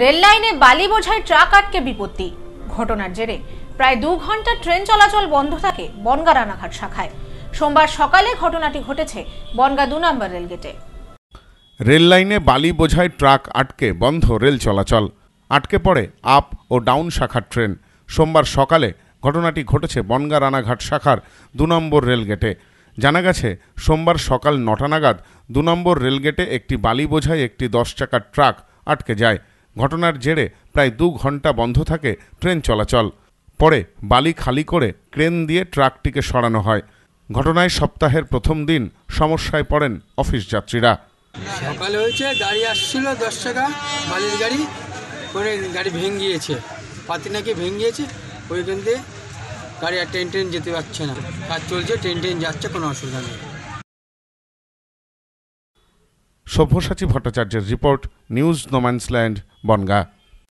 রেললাইনে বালি বোঝাই ট্রাক আটকে বিপত্তি ঘটনার জেরে প্রায় দু ঘন্টা ট্রেন চলাচল বন্ধ থাকে বনগা রানাঘাট শাখায় সোমবার সকালে ঘটনাটি ঘটেছে বনগা দু নম্বর রেলগেটে রেললাইনে বালি বোঝাই ট্রাক আটকে বন্ধ রেল চলাচল আটকে পড়ে আপ ও ডাউন শাখার ট্রেন সোমবার সকালে ঘটনাটি ঘটেছে বনগা রানাঘাট শাখার দু নম্বর রেলগেটে জানা গেছে সোমবার সকাল নটা নাগাদ দু নম্বর রেলগেটে একটি বালি বোঝাই একটি দশ চাকার ট্রাক আটকে যায় ঘটনার জেরে প্রায় দু ঘন্টা বন্ধ থাকে ট্রেন চলাচল পরে বালি খালি করে ক্রেন দিয়ে ট্রাকটিকে সরানো হয় ঘটনায় সপ্তাহের প্রথম দিন সমস্যায় পড়েন অফিস যাত্রীরা সকালে হয়েছে গাড়ি আসছিল দশ টাকা বালির গাড়ি করে মানে গাড়ি ভেঙিয়েছে পাতি নাকি ভেঙিয়েছে ওইখান দিয়ে গাড়ি আর ট্রেন ট্রেন যেতে পারছে না কাজ চলছে ট্রেন ট্রেন যাচ্ছে কোনো অসুবিধা নেই সভ্যসাচী ভট্টাচার্যের report news no man's land bọn gà